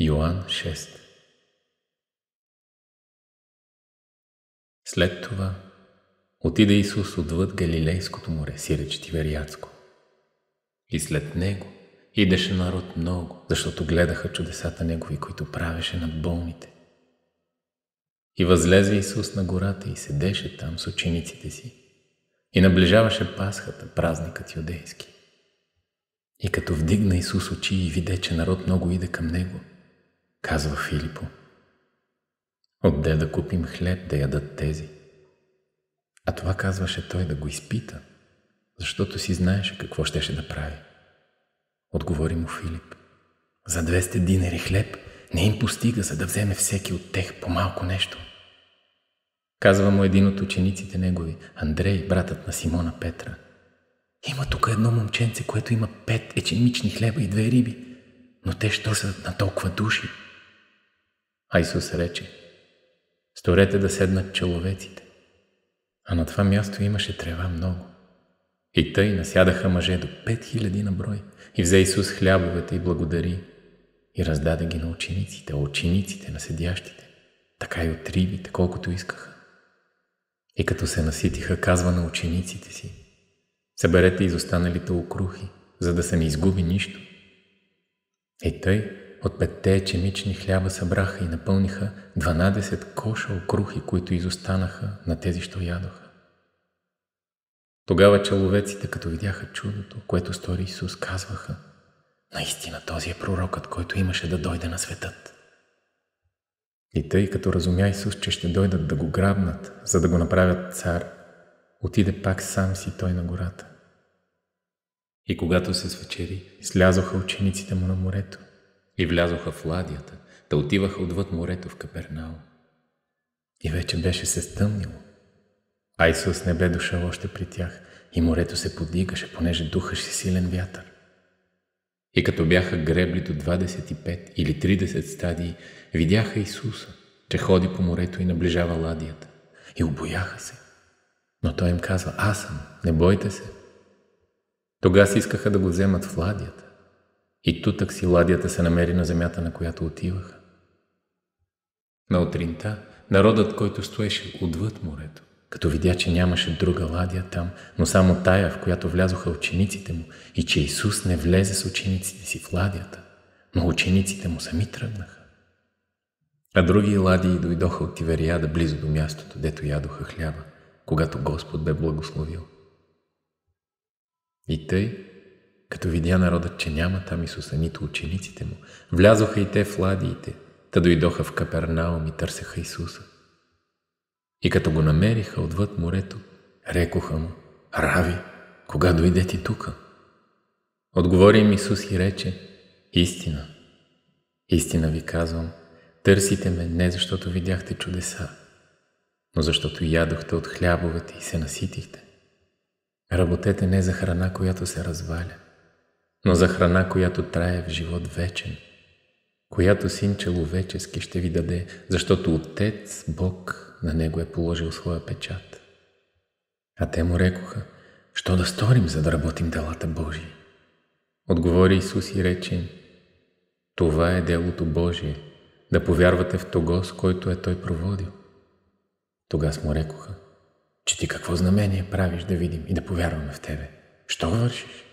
Йоан 6 След това отида Исус отвъд Галилейското море, сиреч Тивериадско. И след Него идеше народ много, защото гледаха чудесата Негови, които правеше над болните. И възлезе Исус на гората и седеше там с учениците си. И наближаваше Пасхата, празникът юдейски. И като вдигна Исус очи и виде, че народ много иде към Него – казва Филипо. Отде да купим хлеб да ядат тези? А това казваше той да го изпита, защото си знаеше какво щеше да прави. Отговори му Филип. За 200 динери хлеб не им постига, за да вземе всеки от тех по малко нещо. Казва му един от учениците негови, Андрей, братът на Симона Петра. Има тук едно момченце, което има пет ечемични хлеба и две риби, но те що са на толкова души? А Исус рече, сторете да седнат человеците. А на това място имаше трева много. И тъй насядаха мъже до пет хиляди на брой и взе Исус хлябовете и благодари и раздаде ги на учениците, а учениците на седящите, така и от рибите, колкото искаха. И като се наситиха, казва на учениците си, съберете изостаналите окрухи, за да се не изгуби нищо. И тъй от петте чемични хляба събраха и напълниха 12 коша окрухи, които изостанаха на тези, що ядоха. Тогава человеците, като видяха чудото, което стори Исус, казваха «Наистина този е пророкът, който имаше да дойде на светът». И тъй като разумя Исус, че ще дойдат да го грабнат, за да го направят цар, отиде пак сам си той на гората. И когато се свечери, слязоха учениците му на морето и влязоха в ладията, да отиваха отвъд морето в капернал. И вече беше се стъмнило. А Исус не бе дошъл още при тях и морето се подигаше, понеже духаше силен вятър. И като бяха гребли до 25 или 30 стадии, видяха Исуса, че ходи по морето и наближава ладията. И обояха се. Но той им казва, аз съм, не бойте се. Тогава си искаха да го вземат в ладията. И тутък си ладията се намери на земята, на която отиваха. На утринта народът, който стоеше отвъд морето, като видя, че нямаше друга ладия там, но само тая, в която влязоха учениците му, и че Исус не влезе с учениците си в ладията, но учениците му сами тръгнаха. А други ладии дойдоха от Тивериада близо до мястото, дето ядоха хляба, когато Господ бе благословил. И тъй, като видя народът, че няма там Исуса, нито учениците му, влязоха и те в ладиите, та дойдоха в Капернаум и търсеха Исуса. И като го намериха отвъд морето, рекоха му, Рави, кога дойде ти тука? Отговори им Исус и рече, Истина, истина ви казвам, търсите ме не защото видяхте чудеса, но защото ядохте от хлябовете и се наситихте. Работете не за храна, която се разваля, но за храна, която трае в живот вечен, която Син человечески ще ви даде, защото Отец Бог на Него е положил своя печат. А те му рекоха, що да сторим, за да работим делата Божии? Отговори Исус и рече им, това е делото Божие, да повярвате в Того, с който е Той проводил. Тогас му рекоха, че ти какво знамение правиш да видим и да повярваме в Тебе? Що вършиш?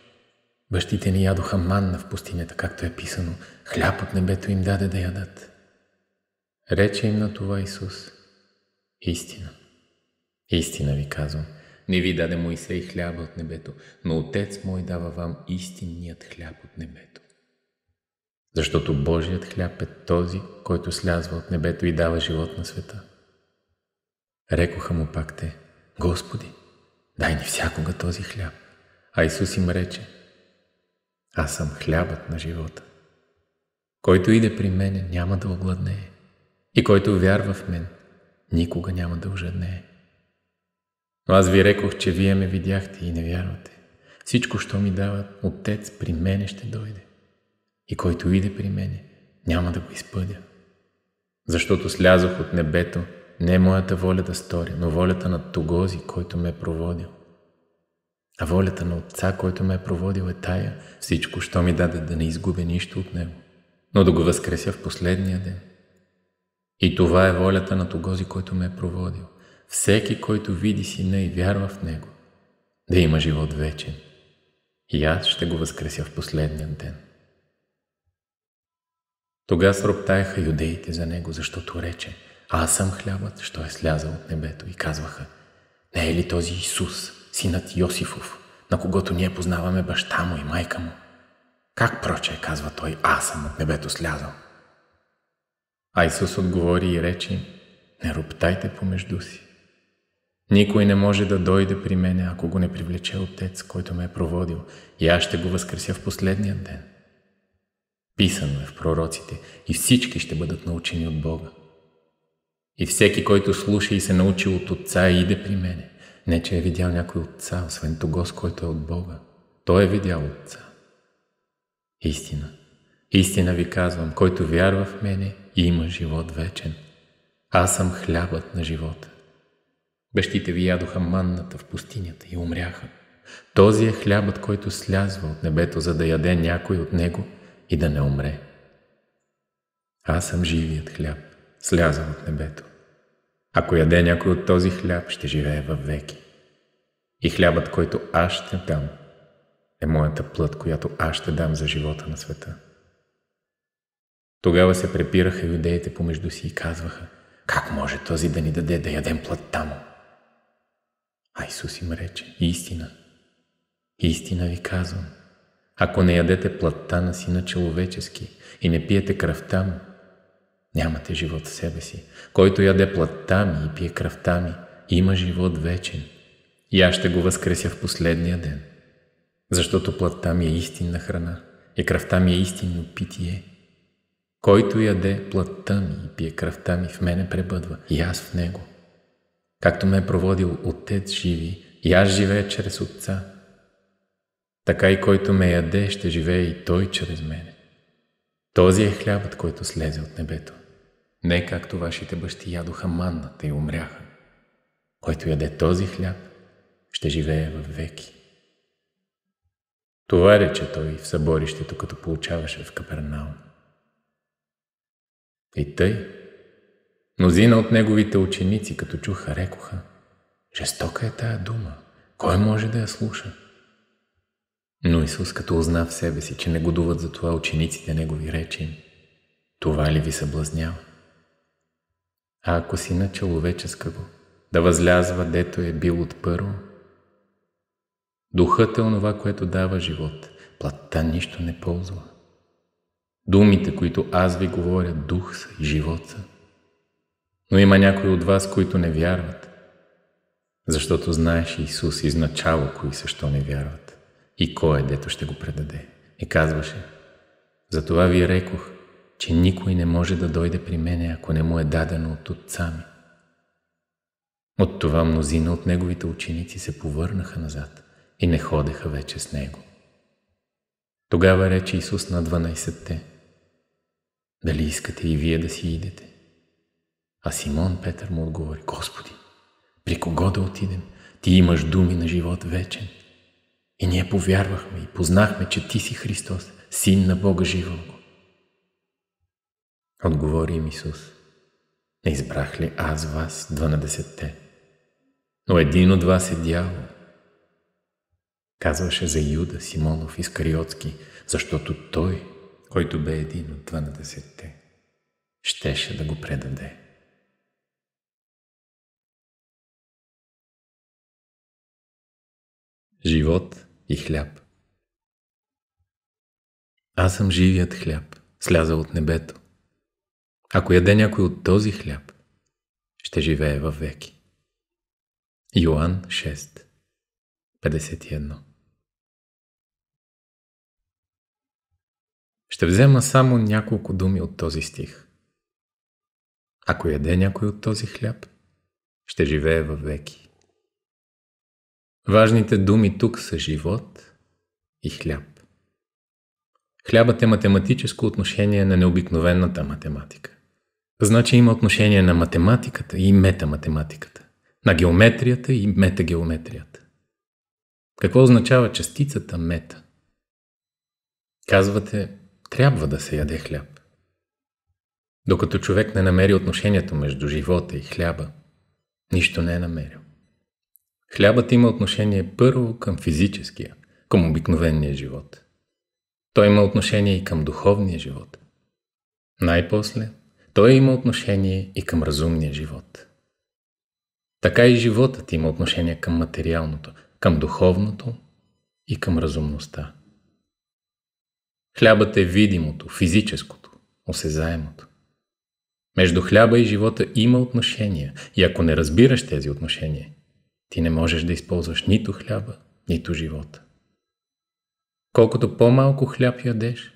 Бащите ни ядоха манна в пустинята, както е писано. Хляб от небето им даде да ядат. Рече им на това Исус. Истина. Истина ви казвам. Не ви даде Моисей хляба от небето, но Отец мой дава вам истинният хляб от небето. Защото Божият хляб е този, който слязва от небето и дава живот на света. Рекоха му пак те, Господи, дай ни всякога този хляб. А Исус им рече, аз съм хлябът на живота. Който иде при мене, няма да огладнее. И който вярва в мен, никога няма да ожеднее. Но аз ви рекох, че вие ме видяхте и не вярвате. Всичко, що ми дава Отец при мене ще дойде. И който иде при мене, няма да го изпъдя. Защото слязох от небето, не моята воля да стори, но волята на Тогози, който ме е проводил. А волята на Отца, който ме е проводил е тая, всичко, що ми даде да не изгубя нищо от Него, но да го възкреся в последния ден. И това е волята на Тогози, който ме е проводил. Всеки, който види Сина и вярва в Него, да има живот вечен. И аз ще го възкреся в последния ден. Тога сроптаяха юдеите за него, защото рече, аз съм хлябът, що е слязал от небето и казваха, не е ли този Исус, синът Йосифов, на когото ние познаваме баща му и майка му. Как проче, казва той, аз съм от небето слязал. А Исус отговори и рече, не роптайте помежду си. Никой не може да дойде при мене, ако го не привлече Отец, който ме е проводил, и аз ще го възкреся в последния ден. Писано е в пророците и всички ще бъдат научени от Бога. И всеки, който слуша и се научи от Отца, иде при мене. Не, че е видял някой отца, освен Тогос, който е от Бога. Той е видял отца. Истина. Истина ви казвам, който вярва в мене, има живот вечен. Аз съм хлябът на живота. Бащите ви ядоха манната в пустинята и умряха. Този е хлябът, който слязва от небето, за да яде някой от него и да не умре. Аз съм живият хляб, слязал от небето. Ако яде някой от този хляб, ще живее във веки. И хлябът, който аз ще дам, е моята плът, която аз ще дам за живота на света. Тогава се препираха юдеите помежду си и казваха, как може този да ни даде да ядем плът му? А Исус им рече, истина, истина ви казвам, ако не ядете плътта на Сина човечески и не пиете кръвта му, Нямате живот в себе си. Който яде плътта ми и пие кръвта ми, има живот вечен. И аз ще го възкреся в последния ден. Защото плътта ми е истинна храна и кръвта ми е истинно питие. Който яде плътта ми и пие кръвта ми, в мене пребъдва и аз в него. Както ме е проводил Отец живи, и аз живея чрез Отца. Така и който ме яде, ще живее и той чрез мене. Този е хлябът, който слезе от небето. Не както вашите бащи ядоха манната и умряха. Който яде този хляб, ще живее във веки. Това рече той в съборището, като получаваше в Капернаум. И тъй, мнозина от неговите ученици, като чуха, рекоха, жестока е тая дума, кой може да я слуша? Но Исус, като узна в себе си, че не годуват за това учениците негови речи, това ли ви съблазнява? а ако си на човеческа го, да възлязва дето е бил от първо. Духът е онова, което дава живот, плата нищо не ползва. Думите, които аз ви говоря, дух са и живот са. Но има някои от вас, които не вярват, защото знаеш Исус изначало кои също не вярват и кой е дето ще го предаде. И казваше, затова ви рекох, че никой не може да дойде при мене, ако не му е дадено от отца ми. От това мнозина от неговите ученици се повърнаха назад и не ходеха вече с него. Тогава рече Исус на 12-те, дали искате и вие да си идете? А Симон Петър му отговори, Господи, при кого да отидем? Ти имаш думи на живот вечен. И ние повярвахме и познахме, че Ти си Христос, Син на Бога живого. Отговори им Исус. Не избрах ли аз вас, 12-те? Но един от вас е дявол. Казваше за Юда Симонов Искариотски, защото той, който бе един от 12-те, щеше да го предаде. Живот и хляб Аз съм живият хляб, слязал от небето. Ако яде някой от този хляб, ще живее във веки. Йоан 6, 51 Ще взема само няколко думи от този стих. Ако яде някой от този хляб, ще живее във веки. Важните думи тук са живот и хляб. Хлябът е математическо отношение на необикновената математика. Значи има отношение на математиката и метаматематиката, на геометрията и метагеометрията. Какво означава частицата мета? Казвате, трябва да се яде хляб. Докато човек не намери отношението между живота и хляба, нищо не е намерил. Хлябът има отношение първо към физическия, към обикновения живот. Той има отношение и към духовния живот. Най-после той има отношение и към разумния живот. Така и животът има отношение към материалното, към духовното и към разумността. Хлябът е видимото, физическото, осезаемото. Между хляба и живота има отношения и ако не разбираш тези отношения, ти не можеш да използваш нито хляба, нито живота. Колкото по-малко хляб ядеш,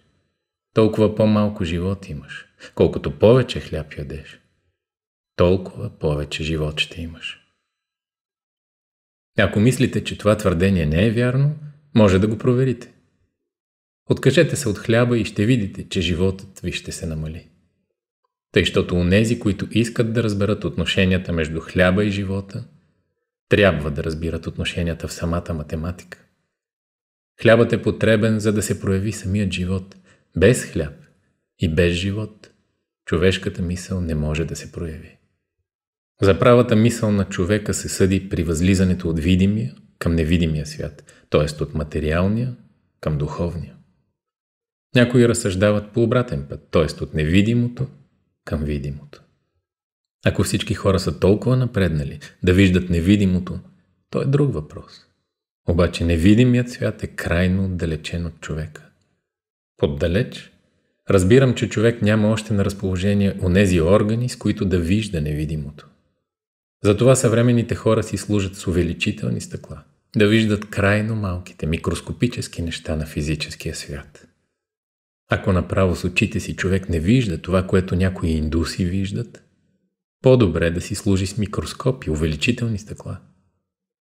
толкова по-малко живот имаш. Колкото повече хляб ядеш, толкова повече живот ще имаш. Ако мислите, че това твърдение не е вярно, може да го проверите. Откажете се от хляба и ще видите, че животът ви ще се намали. Тъй, щото онези, които искат да разберат отношенията между хляба и живота, трябва да разбират отношенията в самата математика. Хлябът е потребен, за да се прояви самият живот. Без хляб и без живот човешката мисъл не може да се прояви. За правата мисъл на човека се съди при възлизането от видимия към невидимия свят, т.е. от материалния към духовния. Някои разсъждават по обратен път, т.е. от невидимото към видимото. Ако всички хора са толкова напреднали да виждат невидимото, то е друг въпрос. Обаче невидимият свят е крайно отдалечен от човека. Поддалеч Разбирам, че човек няма още на разположение онези органи, с които да вижда невидимото. Затова съвременните хора си служат с увеличителни стъкла, да виждат крайно малките, микроскопически неща на физическия свят. Ако направо с очите си човек не вижда това, което някои индуси виждат, по-добре да си служи с микроскопи, увеличителни стъкла.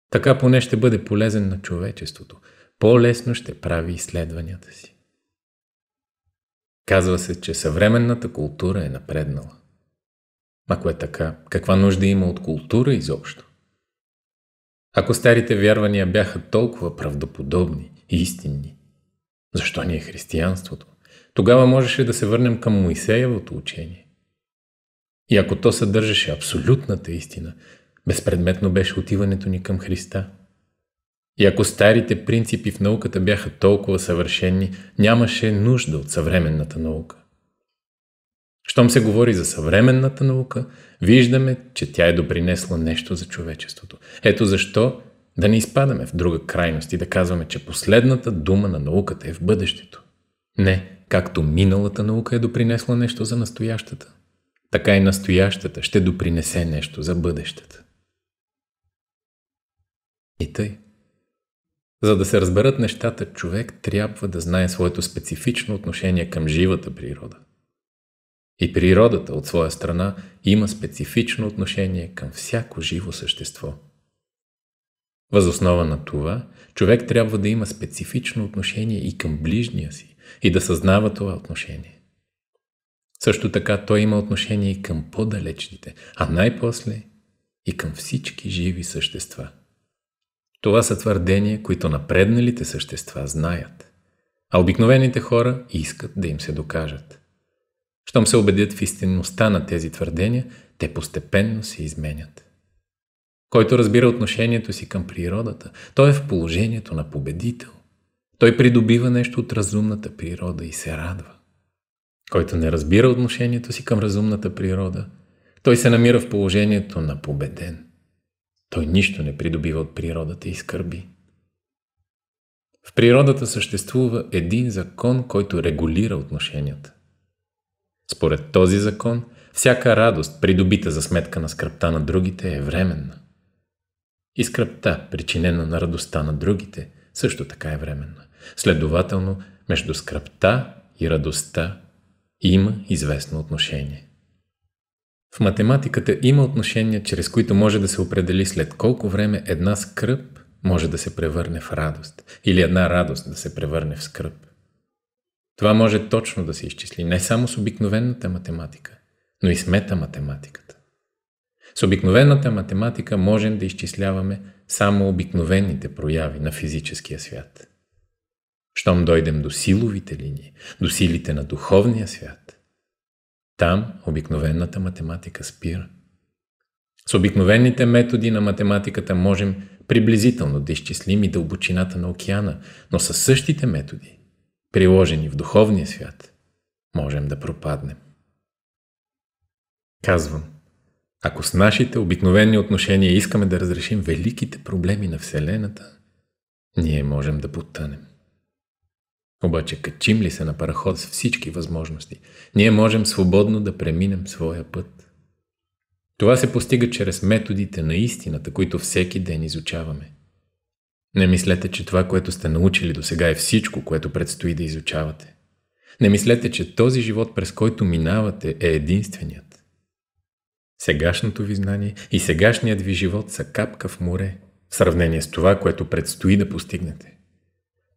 Така поне ще бъде полезен на човечеството. По-лесно ще прави изследванията си. Казва се, че съвременната култура е напреднала. Ако е така, каква нужда има от култура изобщо? Ако старите вярвания бяха толкова правдоподобни и истинни, защо ни е християнството? Тогава можеше да се върнем към Моисеевото учение. И ако то съдържаше абсолютната истина, безпредметно беше отиването ни към Христа – и ако старите принципи в науката бяха толкова съвършени, нямаше нужда от съвременната наука. Щом се говори за съвременната наука, виждаме, че тя е допринесла нещо за човечеството. Ето защо да не изпадаме в друга крайност и да казваме, че последната дума на науката е в бъдещето. Не, както миналата наука е допринесла нещо за настоящата, така и настоящата ще допринесе нещо за бъдещето. И тъй. За да се разберат нещата, човек трябва да знае своето специфично отношение към живата природа. И природата от своя страна има специфично отношение към всяко живо същество. Възоснова на това, човек трябва да има специфично отношение и към ближния си и да съзнава това отношение. Също така той има отношение и към по-далечните, а най-после и към всички живи същества – това са твърдения, които напредналите същества знаят, а обикновените хора искат да им се докажат. Щом се убедят в истинността на тези твърдения, те постепенно се изменят. Който разбира отношението си към природата, той е в положението на победител. Той придобива нещо от разумната природа и се радва. Който не разбира отношението си към разумната природа, той се намира в положението на победен – той нищо не придобива от природата и скърби. В природата съществува един закон, който регулира отношенията. Според този закон, всяка радост, придобита за сметка на скръпта на другите, е временна. И скръпта, причинена на радостта на другите, също така е временна. Следователно, между скръпта и радостта има известно отношение. В математиката има отношения, чрез които може да се определи след колко време една скръп може да се превърне в радост или една радост да се превърне в скръп. Това може точно да се изчисли не само с обикновената математика, но и с метаматематиката. С обикновената математика можем да изчисляваме само обикновените прояви на физическия свят. Щом дойдем до силовите линии, до силите на духовния свят, там обикновената математика спира. С обикновените методи на математиката можем приблизително да изчислим и дълбочината на океана, но със същите методи, приложени в духовния свят, можем да пропаднем. Казвам, ако с нашите обикновени отношения искаме да разрешим великите проблеми на Вселената, ние можем да потънем. Обаче качим ли се на параход с всички възможности, ние можем свободно да преминем своя път. Това се постига чрез методите на истината, които всеки ден изучаваме. Не мислете, че това, което сте научили до сега е всичко, което предстои да изучавате. Не мислете, че този живот, през който минавате, е единственият. Сегашното ви знание и сегашният ви живот са капка в море, в сравнение с това, което предстои да постигнете.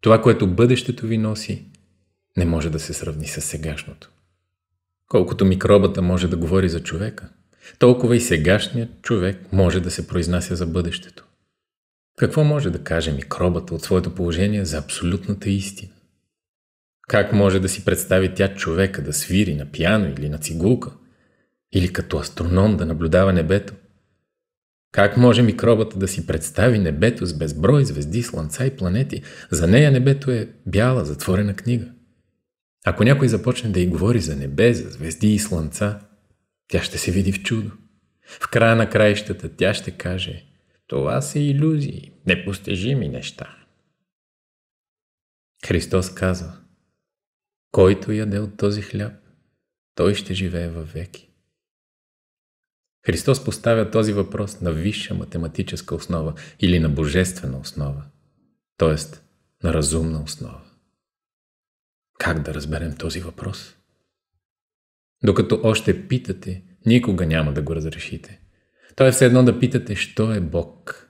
Това, което бъдещето ви носи, не може да се сравни с сегашното. Колкото микробата може да говори за човека, толкова и сегашният човек може да се произнася за бъдещето. Какво може да каже микробата от своето положение за абсолютната истина? Как може да си представи тя човека да свири на пиано или на цигулка? Или като астроном да наблюдава небето? Как може микробата да си представи небето с безброй звезди, слънца и планети? За нея небето е бяла, затворена книга. Ако някой започне да й говори за небе, за звезди и слънца, тя ще се види в чудо. В края на краищата тя ще каже «Това са иллюзии, непостижими неща». Христос казва «Който яде от този хляб, той ще живее във веки». Христос поставя този въпрос на висша математическа основа или на божествена основа, т.е. на разумна основа. Как да разберем този въпрос? Докато още питате, никога няма да го разрешите. То е все едно да питате, що е Бог.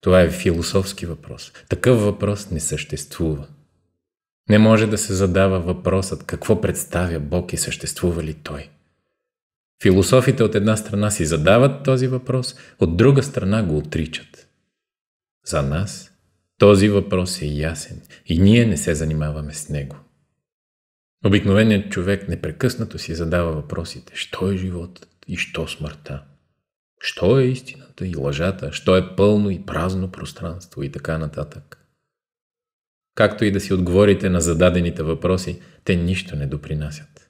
Това е философски въпрос. Такъв въпрос не съществува. Не може да се задава въпросът какво представя Бог и съществува ли Той – Философите от една страна си задават този въпрос, от друга страна го отричат. За нас този въпрос е ясен и ние не се занимаваме с него. Обикновеният човек непрекъснато си задава въпросите «Що е животът и що смъртта?» Що е истината и лъжата? Що е пълно и празно пространство и така нататък? Както и да си отговорите на зададените въпроси, те нищо не допринасят.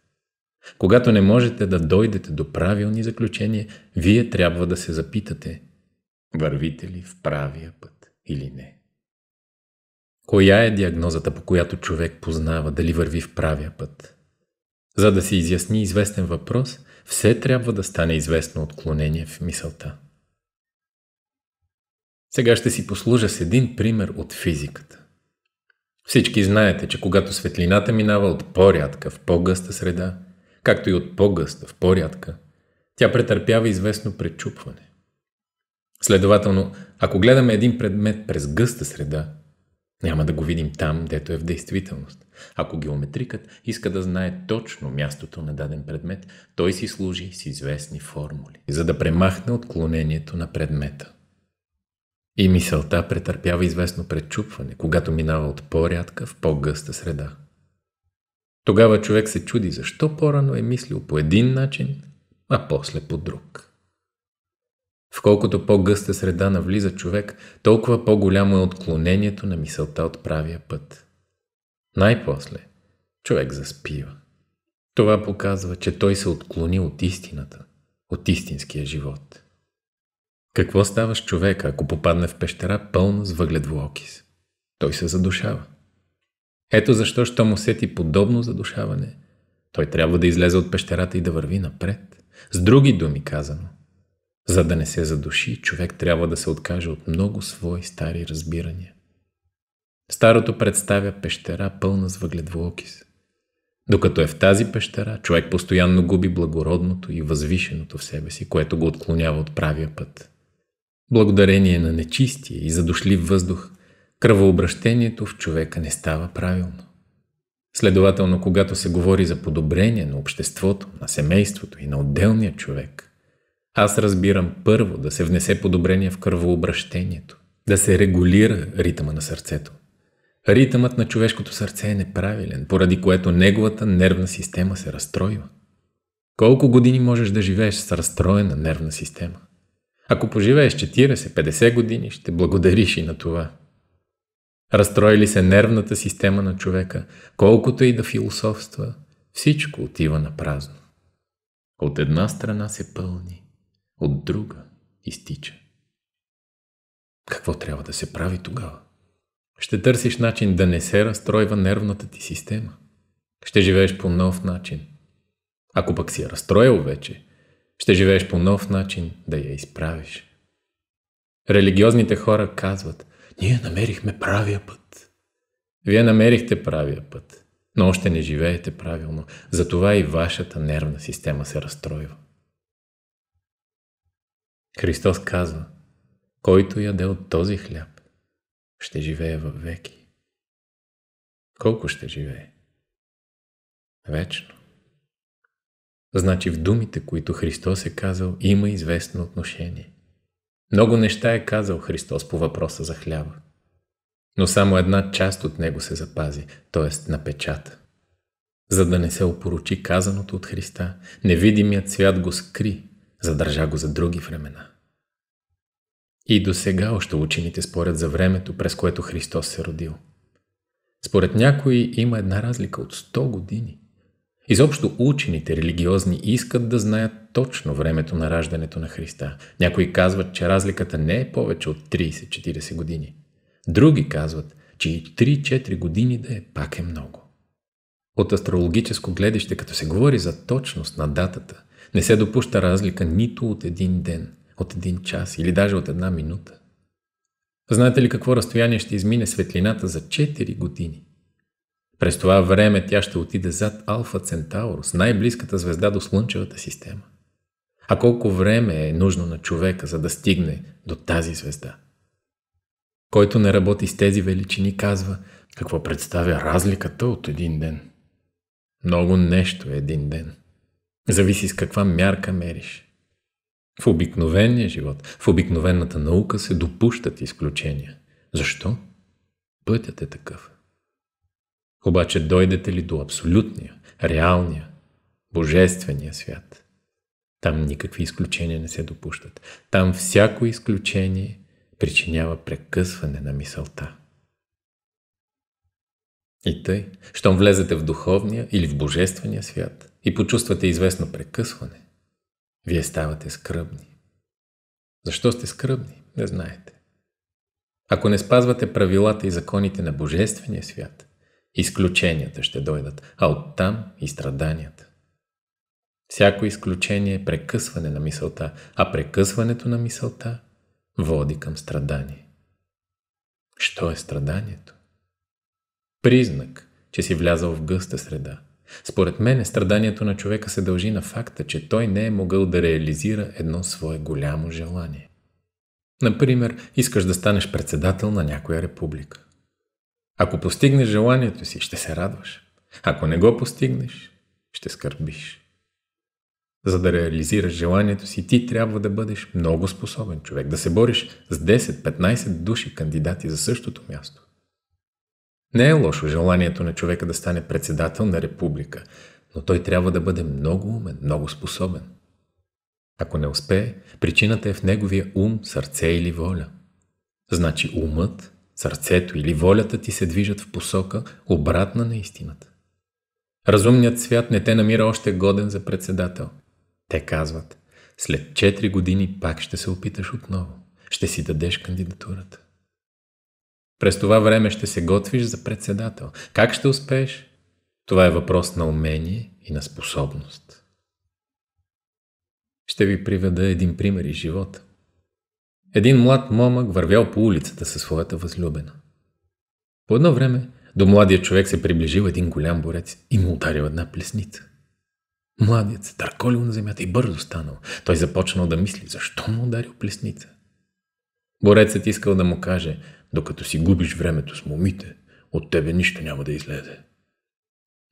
Когато не можете да дойдете до правилни заключения, вие трябва да се запитате вървите ли в правия път или не. Коя е диагнозата, по която човек познава дали върви в правия път? За да се изясни известен въпрос, все трябва да стане известно отклонение в мисълта. Сега ще си послужа с един пример от физиката. Всички знаете, че когато светлината минава от по-рядка в по-гъста среда, както и от по-гъста в по-рядка, тя претърпява известно пречупване. Следователно, ако гледаме един предмет през гъста среда, няма да го видим там, дето е в действителност. Ако геометрикът иска да знае точно мястото на даден предмет, той си служи с известни формули, за да премахне отклонението на предмета. И мисълта претърпява известно пречупване, когато минава от по-рядка в по-гъста среда. Тогава човек се чуди защо по-рано е мислил по един начин, а после по друг. В колкото по-гъста среда навлиза човек, толкова по-голямо е отклонението на мисълта от правия път. Най-после човек заспива. Това показва, че той се отклони от истината, от истинския живот. Какво става с човека, ако попадне в пещера пълна с въглед Той се задушава. Ето защо, що му сети подобно задушаване, той трябва да излезе от пещерата и да върви напред. С други думи казано, за да не се задуши, човек трябва да се откаже от много свои стари разбирания. Старото представя пещера пълна с въгледвоокис. Докато е в тази пещера, човек постоянно губи благородното и възвишеното в себе си, което го отклонява от правия път. Благодарение на нечистия и задушлив въздух, кръвообращението в човека не става правилно. Следователно, когато се говори за подобрение на обществото, на семейството и на отделния човек, аз разбирам първо да се внесе подобрение в кръвообращението, да се регулира ритъма на сърцето. Ритъмът на човешкото сърце е неправилен, поради което неговата нервна система се разстройва. Колко години можеш да живееш с разстроена нервна система? Ако поживееш 40-50 години, ще благодариш и на това – Разстроили се нервната система на човека, колкото и да философства, всичко отива на празно. От една страна се пълни, от друга изтича. Какво трябва да се прави тогава? Ще търсиш начин да не се разстройва нервната ти система. Ще живееш по нов начин. Ако пък си я разстроил вече, ще живееш по нов начин да я изправиш. Религиозните хора казват – ние намерихме правия път. Вие намерихте правия път, но още не живеете правилно. Затова и вашата нервна система се разстройва. Христос казва, който яде от този хляб, ще живее във веки. Колко ще живее? Вечно. Значи в думите, които Христос е казал, има известно отношение. Много неща е казал Христос по въпроса за хляба. Но само една част от него се запази, т.е. напечата. За да не се опорочи казаното от Христа, невидимият свят го скри, задържа го за други времена. И до сега още учените спорят за времето, през което Христос се родил. Според някои има една разлика от 100 години – Изобщо учените религиозни искат да знаят точно времето на раждането на Христа. Някои казват, че разликата не е повече от 30-40 години. Други казват, че и 3-4 години да е пак е много. От астрологическо гледаще, като се говори за точност на датата, не се допуща разлика нито от един ден, от един час или даже от една минута. Знаете ли какво разстояние ще измине светлината за 4 години? През това време тя ще отиде зад Алфа Центаурус, най-близката звезда до Слънчевата система. А колко време е нужно на човека, за да стигне до тази звезда? Който не работи с тези величини, казва какво представя разликата от един ден. Много нещо е един ден. Зависи с каква мярка мериш. В обикновения живот, в обикновената наука се допущат изключения. Защо? Пътят е такъв. Обаче дойдете ли до абсолютния, реалния, божествения свят, там никакви изключения не се допущат. Там всяко изключение причинява прекъсване на мисълта. И тъй, щом влезете в духовния или в божествения свят и почувствате известно прекъсване, вие ставате скръбни. Защо сте скръбни, не знаете. Ако не спазвате правилата и законите на Божествения свят, Изключенията ще дойдат, а оттам и страданията. Всяко изключение е прекъсване на мисълта, а прекъсването на мисълта води към страдание. Що е страданието? Признак, че си влязал в гъста среда. Според мен страданието на човека се дължи на факта, че той не е могъл да реализира едно свое голямо желание. Например, искаш да станеш председател на някоя република. Ако постигнеш желанието си, ще се радваш. Ако не го постигнеш, ще скърбиш. За да реализираш желанието си, ти трябва да бъдеш много способен човек, да се бориш с 10-15 души кандидати за същото място. Не е лошо желанието на човека да стане председател на република, но той трябва да бъде много умен, много способен. Ако не успее, причината е в неговия ум, сърце или воля. Значи умът сърцето или волята ти се движат в посока обратна на истината. Разумният свят не те намира още годен за председател. Те казват, след 4 години пак ще се опиташ отново. Ще си дадеш кандидатурата. През това време ще се готвиш за председател. Как ще успееш? Това е въпрос на умение и на способност. Ще ви приведа един пример из живота. Един млад момък вървял по улицата със своята възлюбена. По едно време до младия човек се приближил един голям борец и му ударил една плесница. Младият се търколил на земята и бързо станал. Той започнал да мисли, защо му ударил плесница. Борецът искал да му каже, докато си губиш времето с момите, от тебе нищо няма да излезе.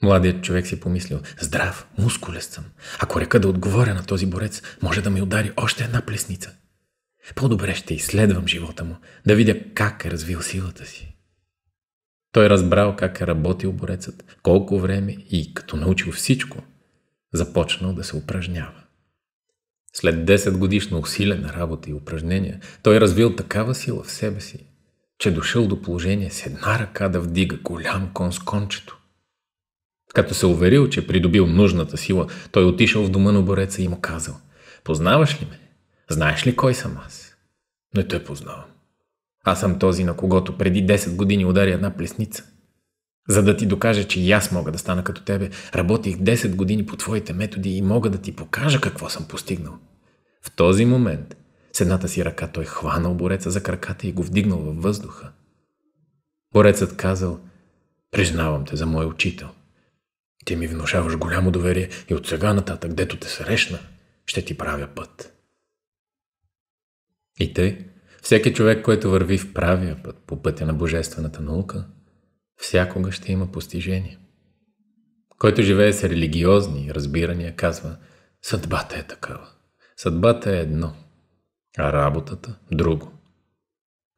Младият човек си помислил, здрав, мускулест съм. Ако река да отговоря на този борец, може да ми удари още една плесница – по-добре ще изследвам живота му, да видя как е развил силата си. Той е разбрал как е работил борецът, колко време и като научил всичко, започнал да се упражнява. След 10 годишна усилена работа и упражнения, той е развил такава сила в себе си, че е дошъл до положение с една ръка да вдига голям кон с кончето. Като се уверил, че придобил нужната сила, той отишъл в дома на бореца и му казал «Познаваш ли ме? Знаеш ли кой съм аз? Не те познавам. Аз съм този, на когото преди 10 години удари една плесница. За да ти докажа, че и аз мога да стана като тебе, работих 10 години по твоите методи и мога да ти покажа какво съм постигнал. В този момент с едната си ръка той хванал бореца за краката и го вдигнал във въздуха. Борецът казал, признавам те за мой учител. Ти ми внушаваш голямо доверие и от сега нататък, дето те срещна, ще ти правя път. И тъй, всеки човек, който върви в правия път, по пътя на божествената наука, всякога ще има постижение. Който живее с религиозни разбирания, казва, съдбата е такава. Съдбата е едно, а работата – друго.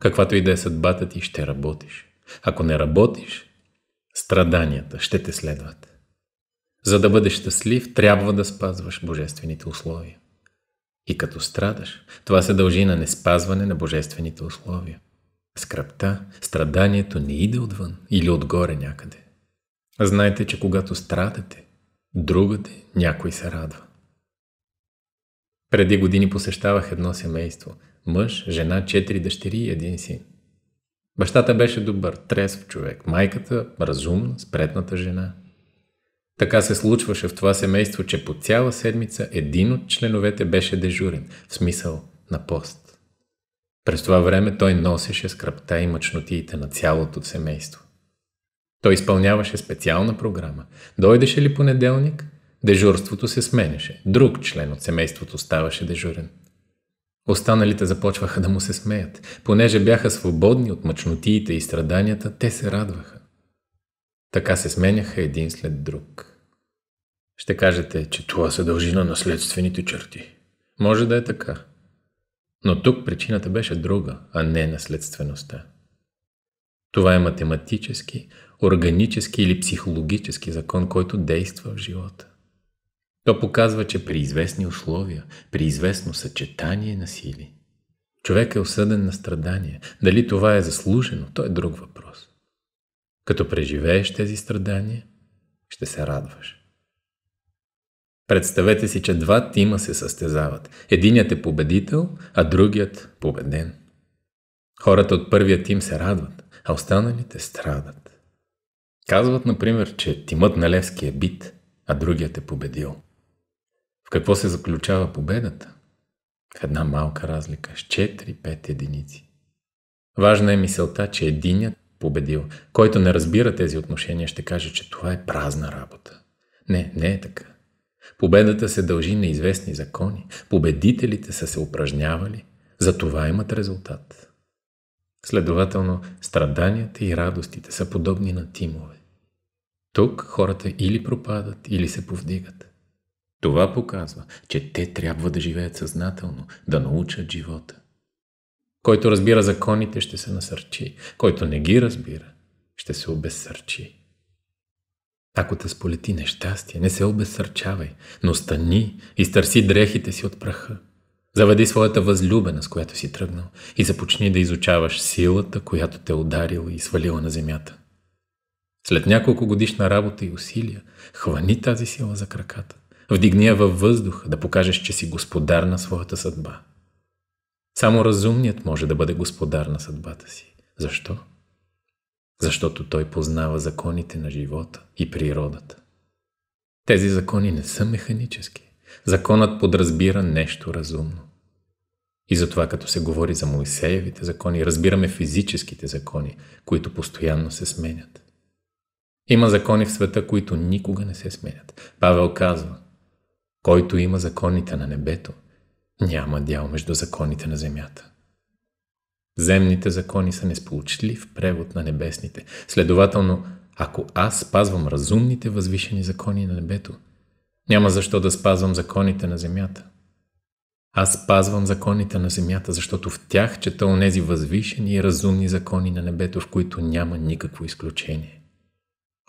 Каквато и да е съдбата ти, ще работиш. Ако не работиш, страданията ще те следват. За да бъдеш щастлив, трябва да спазваш божествените условия и като страдаш. Това се дължи на неспазване на божествените условия. Скръпта, страданието не иде отвън или отгоре някъде. Знайте, че когато страдате, другате някой се радва. Преди години посещавах едно семейство. Мъж, жена, четири дъщери и един син. Бащата беше добър, трезв човек. Майката – разумна, спретната жена – така се случваше в това семейство, че по цяла седмица един от членовете беше дежурен, в смисъл на пост. През това време той носеше скръпта и мъчнотиите на цялото семейство. Той изпълняваше специална програма. Дойдеше ли понеделник, дежурството се сменеше. Друг член от семейството ставаше дежурен. Останалите започваха да му се смеят. Понеже бяха свободни от мъчнотиите и страданията, те се радваха. Така се сменяха един след друг. Ще кажете, че това се дължи на наследствените черти. Може да е така. Но тук причината беше друга, а не наследствеността. Това е математически, органически или психологически закон, който действа в живота. То показва, че при известни условия, при известно съчетание на сили, човек е осъден на страдания. Дали това е заслужено, то е друг въпрос. Като преживееш тези страдания, ще се радваш. Представете си, че два тима се състезават. Единият е победител, а другият победен. Хората от първия тим се радват, а останалите страдат. Казват, например, че тимът на Левски е бит, а другият е победил. В какво се заключава победата? В една малка разлика с 4-5 единици. Важна е мисълта, че единят победил. Който не разбира тези отношения, ще каже, че това е празна работа. Не, не е така. Победата се дължи на известни закони. Победителите са се упражнявали. За това имат резултат. Следователно, страданията и радостите са подобни на тимове. Тук хората или пропадат, или се повдигат. Това показва, че те трябва да живеят съзнателно, да научат живота. Който разбира законите, ще се насърчи. Който не ги разбира, ще се обезсърчи. Ако те сполети нещастие, не се обезсърчавай, но стани и стърси дрехите си от праха. Заведи своята възлюбена, с която си тръгнал, и започни да изучаваш силата, която те ударила и свалила на земята. След няколко годишна работа и усилия, хвани тази сила за краката. Вдигни я във въздуха, да покажеш, че си господар на своята съдба. Само разумният може да бъде господар на съдбата си. Защо? защото той познава законите на живота и природата. Тези закони не са механически. Законът подразбира нещо разумно. И затова, като се говори за Моисеевите закони, разбираме физическите закони, които постоянно се сменят. Има закони в света, които никога не се сменят. Павел казва, който има законите на небето, няма дял между законите на земята. Земните закони са несполучлив превод на небесните. Следователно, ако аз спазвам разумните възвишени закони на небето, няма защо да спазвам законите на земята. Аз спазвам законите на земята, защото в тях чета онези възвишени и разумни закони на небето, в които няма никакво изключение.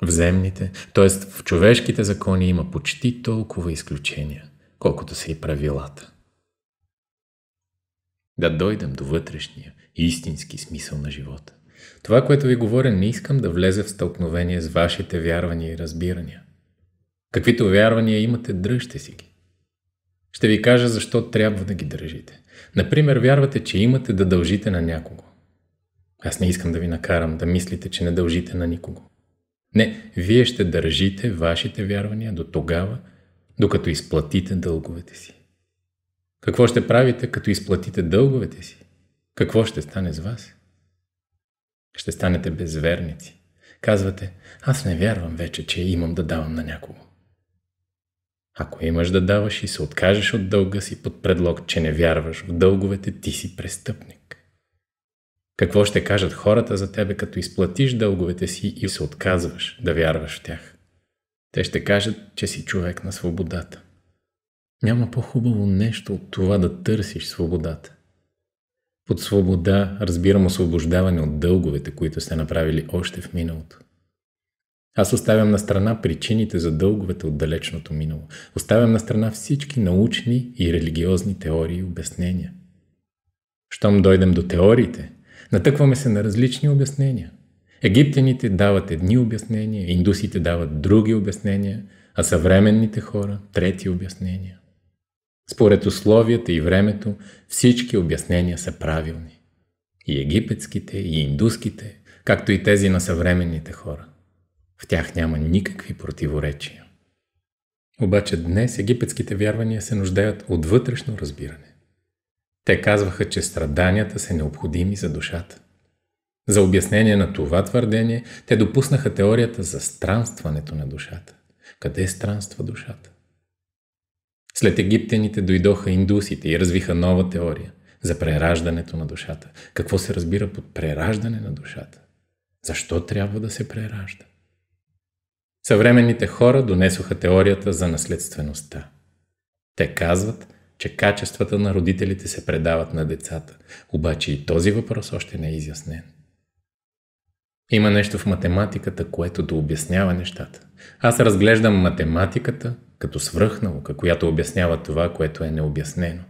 В земните, т.е. в човешките закони има почти толкова изключения, колкото са и правилата да дойдем до вътрешния, истински смисъл на живота. Това, което ви говоря, не искам да влезе в стълкновение с вашите вярвания и разбирания. Каквито вярвания имате, дръжте си ги. Ще ви кажа защо трябва да ги държите. Например, вярвате, че имате да дължите на някого. Аз не искам да ви накарам да мислите, че не дължите на никого. Не, вие ще държите вашите вярвания до тогава, докато изплатите дълговете си. Какво ще правите, като изплатите дълговете си? Какво ще стане с вас? Ще станете безверници. Казвате, аз не вярвам вече, че имам да давам на някого. Ако имаш да даваш и се откажеш от дълга си под предлог, че не вярваш в дълговете, ти си престъпник. Какво ще кажат хората за тебе, като изплатиш дълговете си и се отказваш да вярваш в тях? Те ще кажат, че си човек на свободата. Няма по-хубаво нещо от това да търсиш свободата. Под свобода разбирам освобождаване от дълговете, които сте направили още в миналото. Аз оставям на страна причините за дълговете от далечното минало. Оставям на страна всички научни и религиозни теории и обяснения. Щом дойдем до теориите, натъкваме се на различни обяснения. Египтяните дават едни обяснения, индусите дават други обяснения, а съвременните хора – трети обяснения. Според условията и времето всички обяснения са правилни. И египетските, и индуските, както и тези на съвременните хора. В тях няма никакви противоречия. Обаче днес египетските вярвания се нуждаят от вътрешно разбиране. Те казваха, че страданията са необходими за душата. За обяснение на това твърдение, те допуснаха теорията за странстването на душата. Къде странства душата? След египтяните дойдоха индусите и развиха нова теория за прераждането на душата. Какво се разбира под прераждане на душата? Защо трябва да се преражда? Съвременните хора донесоха теорията за наследствеността. Те казват, че качествата на родителите се предават на децата, обаче и този въпрос още не е изяснен. Има нещо в математиката, което да обяснява нещата. Аз разглеждам математиката като свръхнаука, която обяснява това, което е необяснено.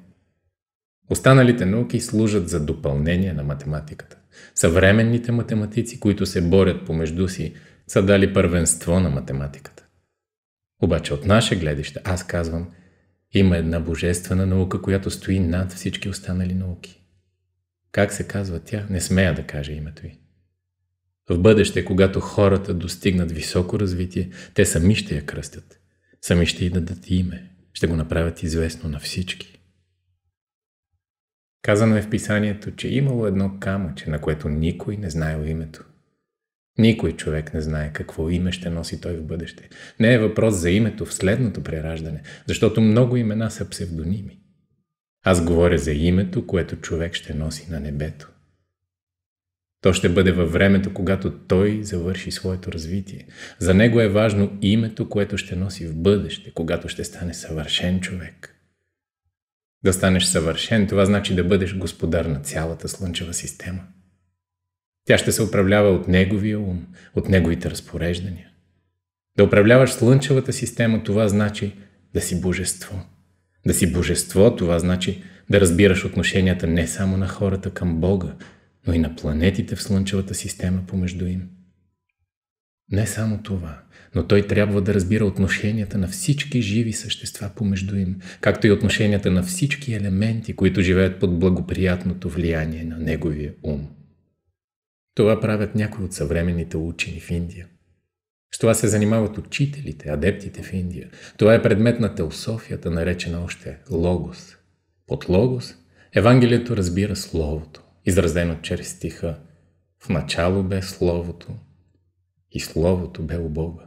Останалите науки служат за допълнение на математиката. Съвременните математици, които се борят помежду си, са дали първенство на математиката. Обаче от наше гледище, аз казвам, има една божествена наука, която стои над всички останали науки. Как се казва тя, не смея да кажа името й. В бъдеще, когато хората достигнат високо развитие, те сами ще я кръстят сами ще й дадат име, ще го направят известно на всички. Казано е в писанието, че имало едно камъче, на което никой не знаел името. Никой човек не знае какво име ще носи той в бъдеще. Не е въпрос за името в следното прераждане, защото много имена са псевдоними. Аз говоря за името, което човек ще носи на небето. То ще бъде във времето, когато той завърши своето развитие. За него е важно името, което ще носи в бъдеще, когато ще стане съвършен човек. Да станеш съвършен, това значи да бъдеш господар на цялата слънчева система. Тя ще се управлява от неговия ум, от неговите разпореждания. Да управляваш слънчевата система, това значи да си божество. Да си божество, това значи да разбираш отношенията не само на хората към Бога, но и на планетите в Слънчевата система помежду им. Не само това, но той трябва да разбира отношенията на всички живи същества помежду им, както и отношенията на всички елементи, които живеят под благоприятното влияние на неговия ум. Това правят някои от съвременните учени в Индия. С това се занимават учителите, адептите в Индия. Това е предмет на теософията, наречена още логос. Под логос Евангелието разбира Словото изразено чрез стиха «В начало бе Словото и Словото бе у Бога».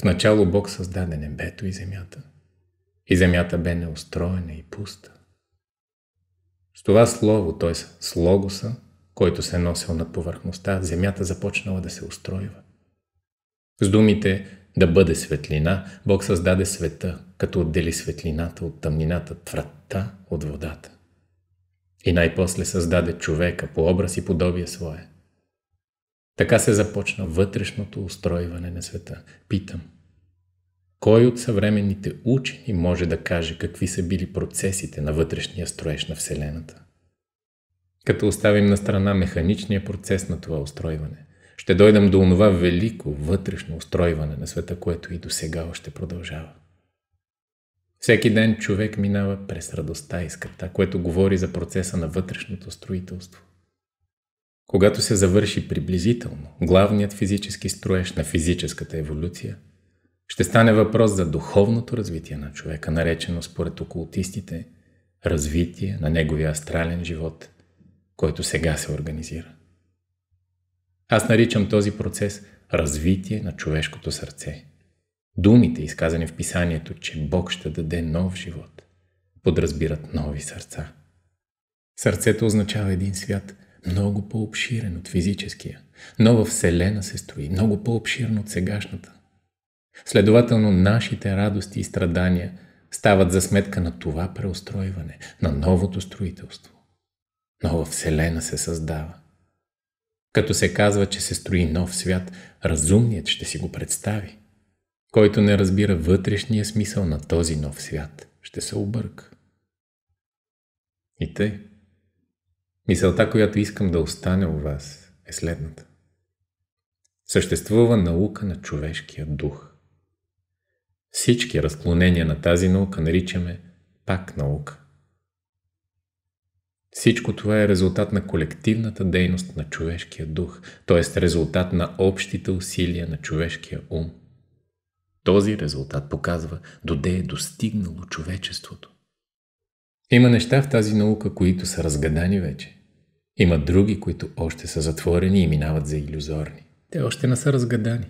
В начало Бог създаде небето и земята, и земята бе неустроена и пуста. С това Слово, т.е. с Логоса, който се е носил на повърхността, земята започнала да се устройва. С думите да бъде светлина, Бог създаде света, като отдели светлината от тъмнината, твратта от водата и най-после създаде човека по образ и подобие свое. Така се започна вътрешното устройване на света. Питам, кой от съвременните учени може да каже какви са били процесите на вътрешния строеж на Вселената? Като оставим на страна механичния процес на това устройване, ще дойдем до онова велико вътрешно устройване на света, което и до сега още продължава. Всеки ден човек минава през радостта и скръпта, което говори за процеса на вътрешното строителство. Когато се завърши приблизително главният физически строеж на физическата еволюция, ще стане въпрос за духовното развитие на човека, наречено според окултистите развитие на неговия астрален живот, който сега се организира. Аз наричам този процес развитие на човешкото сърце – Думите, изказани в писанието, че Бог ще даде нов живот, подразбират нови сърца. Сърцето означава един свят много по-обширен от физическия. Нова вселена се строи, много по-обширен от сегашната. Следователно, нашите радости и страдания стават за сметка на това преустройване, на новото строителство. Нова вселена се създава. Като се казва, че се строи нов свят, разумният ще си го представи – който не разбира вътрешния смисъл на този нов свят, ще се обърка. И тъй, мисълта, която искам да остане у вас, е следната. Съществува наука на човешкия дух. Всички разклонения на тази наука наричаме пак наука. Всичко това е резултат на колективната дейност на човешкия дух, т.е. резултат на общите усилия на човешкия ум – този резултат показва доде е достигнало човечеството. Има неща в тази наука, които са разгадани вече. Има други, които още са затворени и минават за иллюзорни. Те още не са разгадани.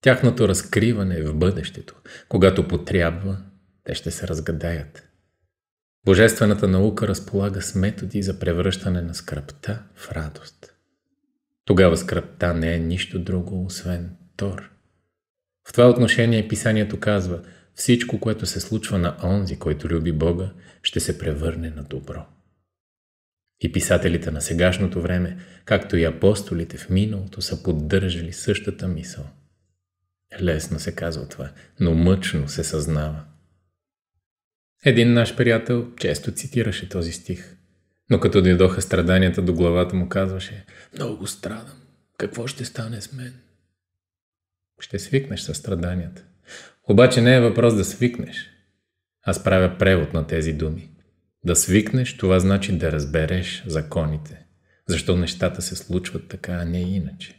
Тяхното разкриване е в бъдещето. Когато потрябва, те ще се разгадаят. Божествената наука разполага с методи за превръщане на скръпта в радост. Тогава скръпта не е нищо друго, освен Тор – в това отношение писанието казва всичко, което се случва на онзи, който люби Бога, ще се превърне на добро. И писателите на сегашното време, както и апостолите в миналото, са поддържали същата мисъл. Лесно се казва това, но мъчно се съзнава. Един наш приятел често цитираше този стих, но като дойдоха страданията до главата му казваше «Много страдам, какво ще стане с мен?» Ще свикнеш със страданията. Обаче не е въпрос да свикнеш. Аз правя превод на тези думи. Да свикнеш, това значи да разбереш законите. Защо нещата се случват така, а не иначе.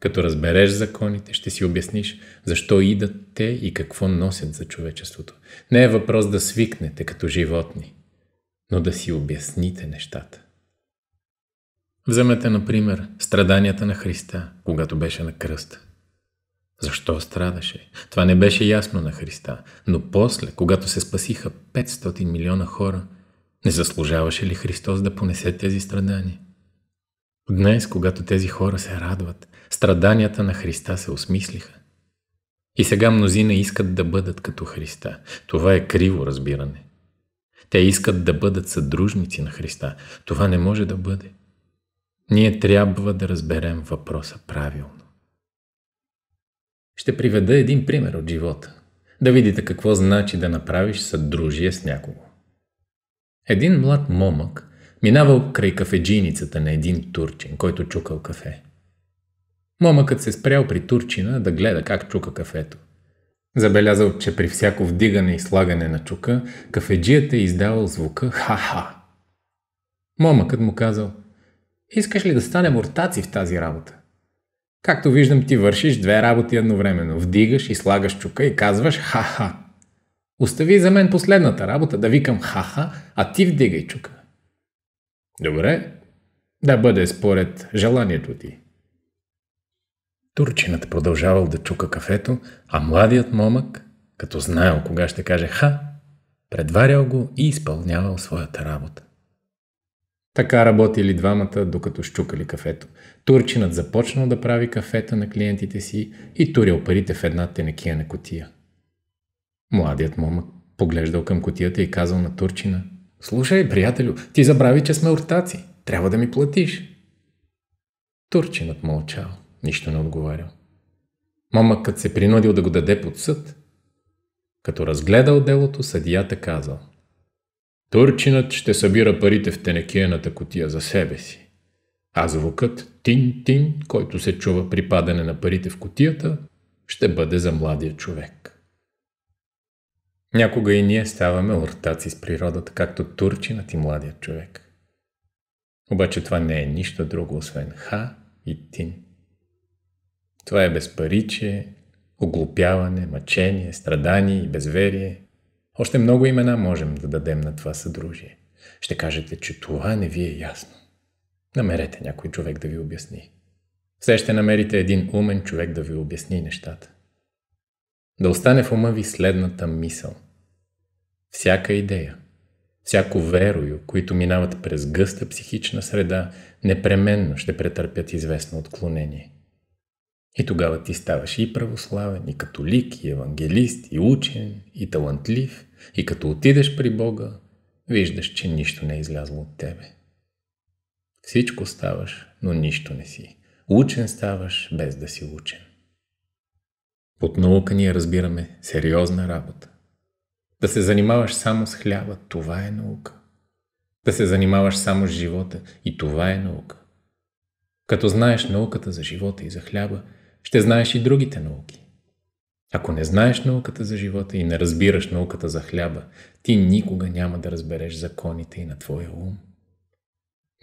Като разбереш законите, ще си обясниш защо идат те и какво носят за човечеството. Не е въпрос да свикнете като животни, но да си обясните нещата. Вземете, например, страданията на Христа, когато беше на кръста. Защо страдаше? Това не беше ясно на Христа, но после, когато се спасиха 500 милиона хора, не заслужаваше ли Христос да понесе тези страдания? Днес, когато тези хора се радват, страданията на Христа се осмислиха. И сега мнозина искат да бъдат като Христа. Това е криво разбиране. Те искат да бъдат съдружници на Христа. Това не може да бъде. Ние трябва да разберем въпроса правилно. Ще приведа един пример от живота. Да видите какво значи да направиш съдружие с някого. Един млад момък минавал край кафеджийницата на един турчин, който чукал кафе. Момъкът се спрял при турчина да гледа как чука кафето. Забелязал, че при всяко вдигане и слагане на чука, кафеджията е издавал звука ха-ха. Момъкът му казал, искаш ли да станем ортаци в тази работа? Както виждам, ти вършиш две работи едновременно. Вдигаш и слагаш чука и казваш ха-ха. Остави за мен последната работа да викам ха-ха, а ти вдигай чука. Добре, да бъде според желанието ти. Турчинът продължавал да чука кафето, а младият момък, като знаел кога ще каже ха, предварял го и изпълнявал своята работа. Така работили двамата, докато щукали кафето. Турчинът започнал да прави кафета на клиентите си и турил парите в една на котия. Младият момък поглеждал към котията и казал на Турчина «Слушай, приятелю, ти забрави, че сме ортаци. Трябва да ми платиш». Турчинът мълчал, нищо не отговарял. Момъкът се принудил да го даде под съд. Като разгледал делото, съдията казал Турчинът ще събира парите в тенекиената котия за себе си. А звукът тин-тин, който се чува при падане на парите в котията, ще бъде за младия човек. Някога и ние ставаме ортаци с природата, както турчинът и младият човек. Обаче това не е нищо друго, освен ха и тин. Това е безпаричие, оглупяване, мъчение, страдание и безверие – още много имена можем да дадем на това съдружие. Ще кажете, че това не ви е ясно. Намерете някой човек да ви обясни. Все ще намерите един умен човек да ви обясни нещата. Да остане в ума ви следната мисъл. Всяка идея, всяко верою, които минават през гъста психична среда, непременно ще претърпят известно отклонение. И тогава ти ставаш и православен, и католик, и евангелист, и учен, и талантлив, и като отидеш при Бога, виждаш, че нищо не е излязло от тебе. Всичко ставаш, но нищо не си. Учен ставаш, без да си учен. Под наука ние разбираме сериозна работа. Да се занимаваш само с хляба, това е наука. Да се занимаваш само с живота, и това е наука. Като знаеш науката за живота и за хляба, ще знаеш и другите науки. Ако не знаеш науката за живота и не разбираш науката за хляба, ти никога няма да разбереш законите и на твоя ум.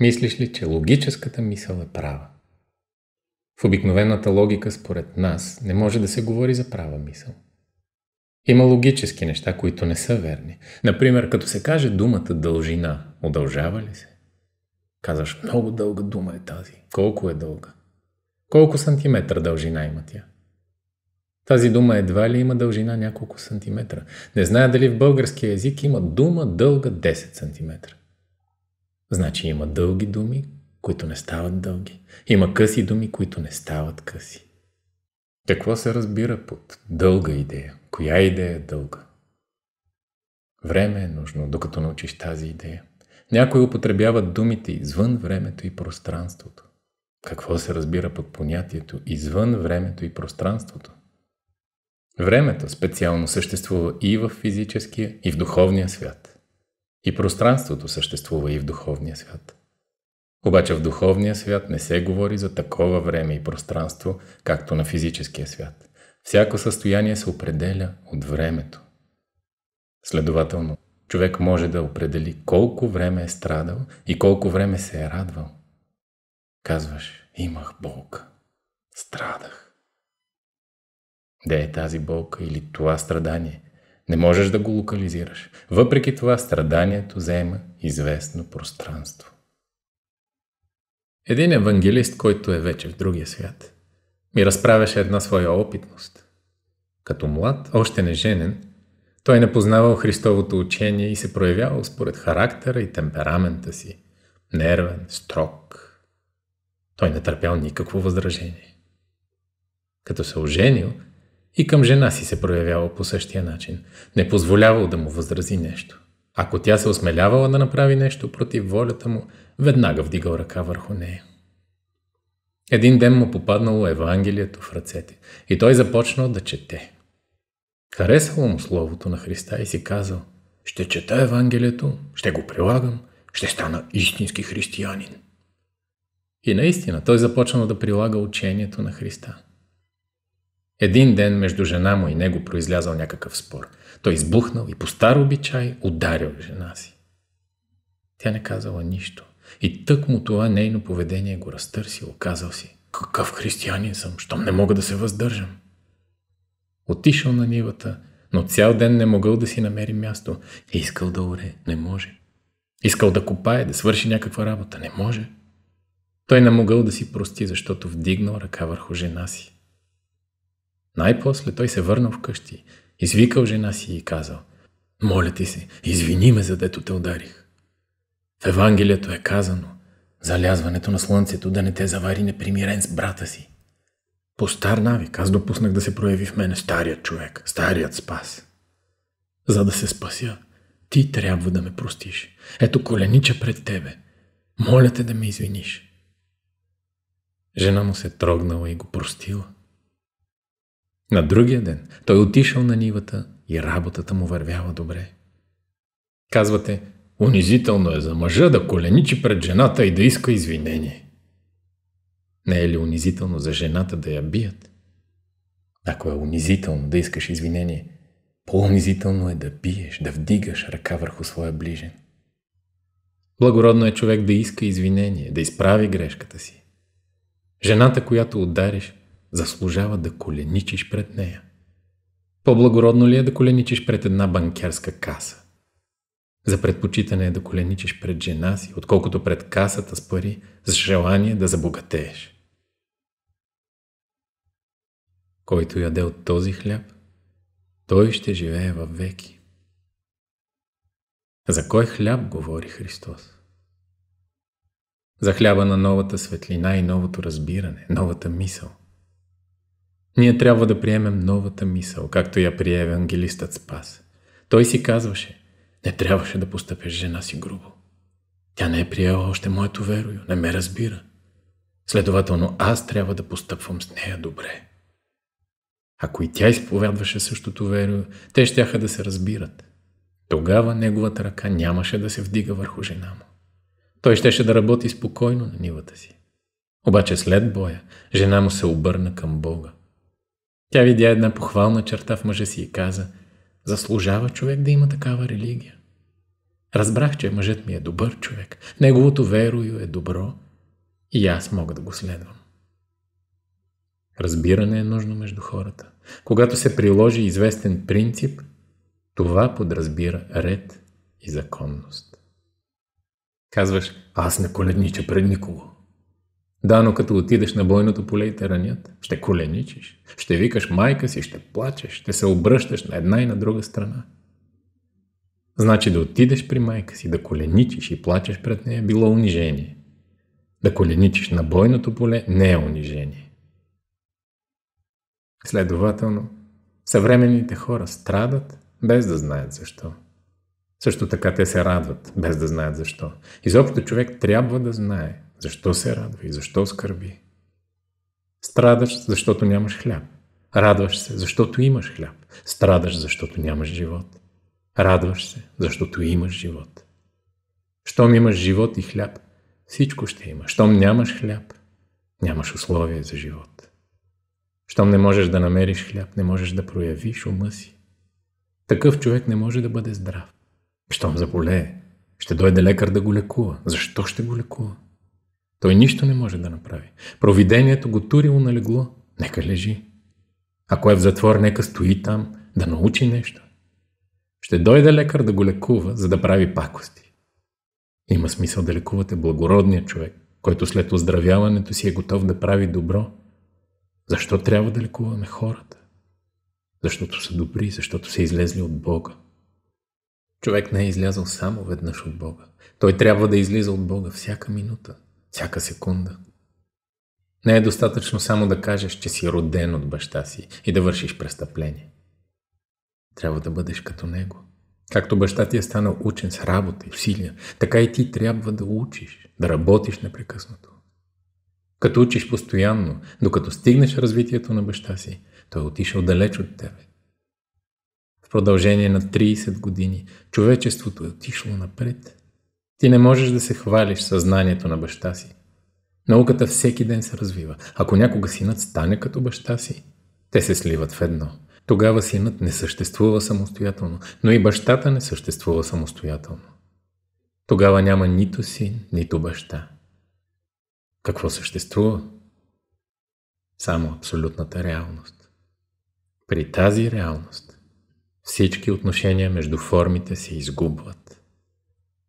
Мислиш ли, че логическата мисъл е права? В обикновената логика, според нас, не може да се говори за права мисъл. Има логически неща, които не са верни. Например, като се каже думата дължина, удължава ли се? Казваш, много дълга дума е тази. Колко е дълга? Колко сантиметра дължина има тя? Тази дума едва ли има дължина няколко сантиметра. Не зная дали в българския език има дума дълга 10 сантиметра. Значи има дълги думи, които не стават дълги. Има къси думи, които не стават къси. Какво се разбира под дълга идея? Коя идея е дълга? Време е нужно, докато научиш тази идея. Някои употребяват думите извън времето и пространството. Какво се разбира под понятието извън времето и пространството? Времето специално съществува и в физическия, и в духовния свят. И пространството съществува и в духовния свят. Обаче в духовния свят не се говори за такова време и пространство, както на физическия свят. Всяко състояние се определя от времето. Следователно, човек може да определи колко време е страдал и колко време се е радвал. Казваш, имах болка, страдах. Де е тази болка или това страдание? Не можеш да го локализираш. Въпреки това, страданието заема известно пространство. Един евангелист, който е вече в другия свят, ми разправяше една своя опитност. Като млад, още не женен, той не познавал Христовото учение и се проявявал според характера и темперамента си. Нервен, строг. Той не търпял никакво възражение. Като се оженил, и към жена си се проявявал по същия начин. Не позволявал да му възрази нещо. Ако тя се осмелявала да направи нещо против волята му, веднага вдигал ръка върху нея. Един ден му попаднало Евангелието в ръцете и той започнал да чете. Харесало му Словото на Христа и си казал «Ще чета Евангелието, ще го прилагам, ще стана истински християнин». И наистина той започнал да прилага учението на Христа. Един ден между жена му и него произлязал някакъв спор. Той избухнал и по стар обичай ударил жена си. Тя не казала нищо. И тък му това нейно поведение го разтърсило, казал си. Какъв християнин съм, щом не мога да се въздържам. Отишъл на нивата, но цял ден не могъл да си намери място. и е, Искал да оре, не може. Искал да копае, да свърши някаква работа, не може. Той не могъл да си прости, защото вдигнал ръка върху жена си. Най-после той се върнал къщи, извикал жена си и казал «Моля ти се, извини ме, за дето те ударих». В Евангелието е казано залязването на слънцето да не те завари непримирен с брата си. По стар навик аз допуснах да се прояви в мене старият човек, старият спас. За да се спася, ти трябва да ме простиш. Ето коленича пред тебе. Моля те да ме извиниш. Жена му се трогнала и го простила. На другия ден той отишъл на нивата и работата му вървяла добре. Казвате, унизително е за мъжа да коленичи пред жената и да иска извинение. Не е ли унизително за жената да я бият? Ако е унизително да искаш извинение, по-унизително е да биеш, да вдигаш ръка върху своя ближен. Благородно е човек да иска извинение, да изправи грешката си. Жената, която удариш, заслужава да коленичиш пред нея. По-благородно ли е да коленичиш пред една банкерска каса? За предпочитане е да коленичиш пред жена си, отколкото пред касата с пари, с желание да забогатееш. Който яде от този хляб, той ще живее във веки. За кой хляб говори Христос? За хляба на новата светлина и новото разбиране, новата мисъл – ние трябва да приемем новата мисъл, както я прие евангелистът Спас. Той си казваше, не трябваше да постъпиш жена си грубо. Тя не е приела още моето верою, не ме разбира. Следователно, аз трябва да постъпвам с нея добре. Ако и тя изповядваше същото верою, те щяха да се разбират. Тогава неговата ръка нямаше да се вдига върху жена му. Той щеше да работи спокойно на нивата си. Обаче след боя, жена му се обърна към Бога. Тя видя една похвална черта в мъжа си и каза, заслужава човек да има такава религия. Разбрах, че мъжът ми е добър човек, неговото верою е добро и аз мога да го следвам. Разбиране е нужно между хората. Когато се приложи известен принцип, това подразбира ред и законност. Казваш, аз не коледнича пред никого. Да, но като отидеш на бойното поле и те ранят, ще коленичиш, ще викаш майка си, ще плачеш, ще се обръщаш на една и на друга страна. Значи да отидеш при майка си, да коленичиш и плачеш пред нея било унижение. Да коленичиш на бойното поле не е унижение. Следователно, съвременните хора страдат без да знаят защо. Също така те се радват без да знаят защо. Изобщо човек трябва да знае, защо се радва и защо скърби? Страдаш, защото нямаш хляб. Радваш се, защото имаш хляб. Страдаш, защото нямаш живот. Радваш се, защото имаш живот. Щом имаш живот и хляб, всичко ще има. Щом нямаш хляб, нямаш условия за живот. Щом не можеш да намериш хляб, не можеш да проявиш ума си. Такъв човек не може да бъде здрав. Щом заболее, ще дойде лекар да го лекува. Защо ще го лекува? Той нищо не може да направи. Провидението го турило на легло. Нека лежи. Ако е в затвор, нека стои там, да научи нещо. Ще дойде лекар да го лекува, за да прави пакости. Има смисъл да лекувате благородния човек, който след оздравяването си е готов да прави добро. Защо трябва да лекуваме хората? Защото са добри, защото са излезли от Бога. Човек не е излязъл само веднъж от Бога. Той трябва да излиза от Бога всяка минута всяка секунда. Не е достатъчно само да кажеш, че си роден от баща си и да вършиш престъпление. Трябва да бъдеш като него. Както баща ти е станал учен с работа и усилия, така и ти трябва да учиш, да работиш непрекъснато. Като учиш постоянно, докато стигнеш развитието на баща си, той е отишъл далеч от тебе. В продължение на 30 години човечеството е отишло напред – ти не можеш да се хвалиш съзнанието на баща си. Науката всеки ден се развива. Ако някога синът стане като баща си, те се сливат в едно. Тогава синът не съществува самостоятелно, но и бащата не съществува самостоятелно. Тогава няма нито син, нито баща. Какво съществува? Само абсолютната реалност. При тази реалност всички отношения между формите се изгубват.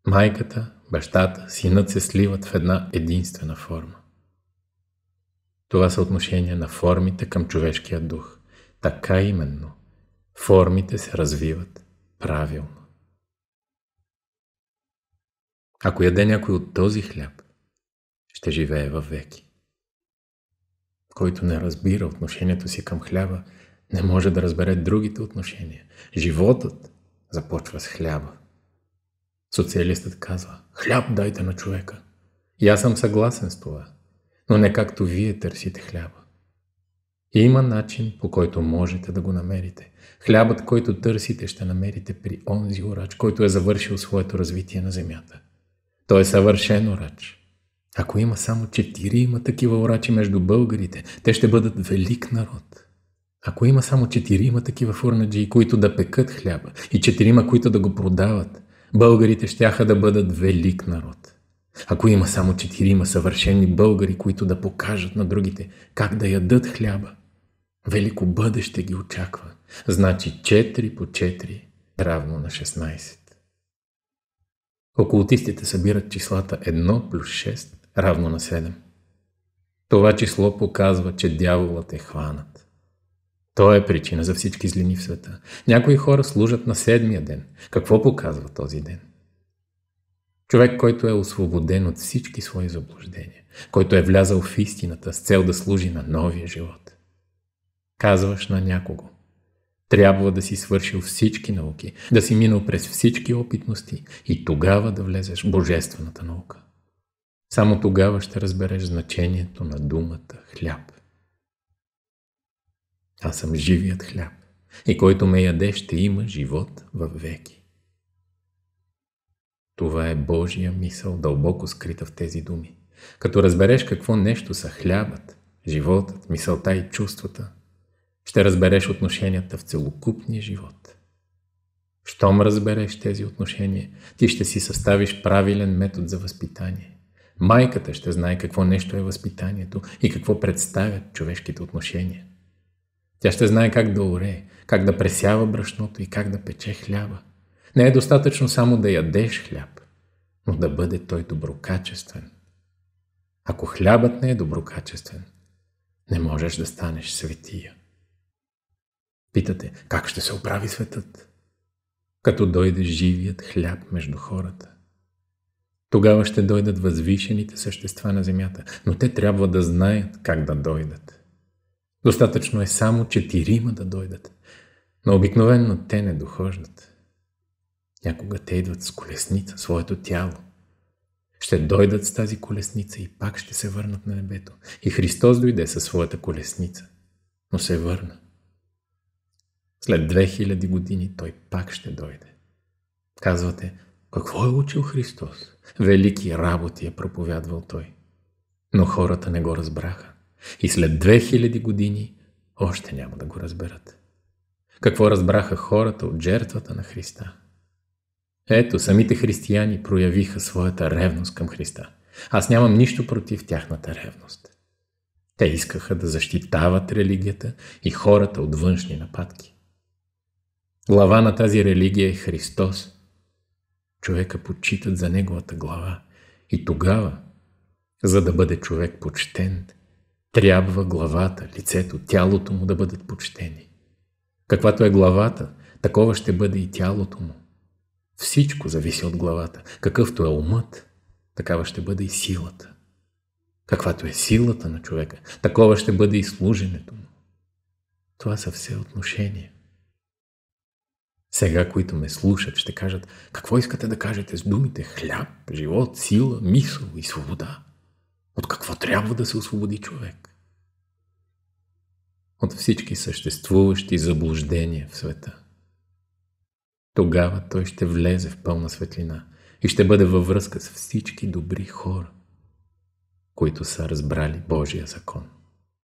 Майката, бащата, синът се сливат в една единствена форма. Това са отношения на формите към човешкия дух. Така именно. Формите се развиват правилно. Ако яде някой от този хляб, ще живее във веки. Който не разбира отношението си към хляба, не може да разбере другите отношения. Животът започва с хляба. Социалистът казва, хляб дайте на човека. И аз съм съгласен с това, но не както вие търсите хляба. И има начин, по който можете да го намерите. Хлябът, който търсите, ще намерите при онзи орач, който е завършил своето развитие на земята. Той е съвършен орач. Ако има само четири има такива орачи между българите, те ще бъдат велик народ. Ако има само четирима такива фурнаджи, които да пекат хляба и четирима, които да го продават, българите щяха да бъдат велик народ. Ако има само четирима съвършени българи, които да покажат на другите как да ядат хляба, велико бъдеще ги очаква. Значи 4 по 4 равно на 16. Окултистите събират числата 1 плюс 6 равно на 7. Това число показва, че дяволът е хванат. Той е причина за всички злини в света. Някои хора служат на седмия ден. Какво показва този ден? Човек, който е освободен от всички свои заблуждения, който е влязал в истината с цел да служи на новия живот. Казваш на някого. Трябва да си свършил всички науки, да си минал през всички опитности и тогава да влезеш в божествената наука. Само тогава ще разбереш значението на думата хляб. Аз съм живият хляб и който ме яде ще има живот в веки. Това е Божия мисъл, дълбоко скрита в тези думи. Като разбереш какво нещо са хлябът, животът, мисълта и чувствата, ще разбереш отношенията в целокупния живот. Щом разбереш тези отношения, ти ще си съставиш правилен метод за възпитание. Майката ще знае какво нещо е възпитанието и какво представят човешките отношения – тя ще знае как да оре, как да пресява брашното и как да пече хляба. Не е достатъчно само да ядеш хляб, но да бъде той доброкачествен. Ако хлябът не е доброкачествен, не можеш да станеш светия. Питате, как ще се оправи светът? Като дойде живият хляб между хората. Тогава ще дойдат възвишените същества на земята, но те трябва да знаят как да дойдат. Достатъчно е само четирима да дойдат, но обикновенно те не дохождат. Някога те идват с колесница, своето тяло. Ще дойдат с тази колесница и пак ще се върнат на небето. И Христос дойде със своята колесница, но се върна. След 2000 години той пак ще дойде. Казвате, какво е учил Христос? Велики работи е проповядвал той. Но хората не го разбраха. И след 2000 години още няма да го разберат. Какво разбраха хората от жертвата на Христа? Ето, самите християни проявиха своята ревност към Христа. Аз нямам нищо против тяхната ревност. Те искаха да защитават религията и хората от външни нападки. Глава на тази религия е Христос. Човека почитат за неговата глава. И тогава, за да бъде човек почтен, трябва главата, лицето, тялото му да бъдат почтени. Каквато е главата, такова ще бъде и тялото му. Всичко зависи от главата. Какъвто е умът, такава ще бъде и силата. Каквато е силата на човека, такова ще бъде и служенето му. Това са все отношения. Сега, които ме слушат, ще кажат, какво искате да кажете с думите хляб, живот, сила, мисъл и свобода? От какво трябва да се освободи човек? от всички съществуващи заблуждения в света. Тогава той ще влезе в пълна светлина и ще бъде във връзка с всички добри хора, които са разбрали Божия закон.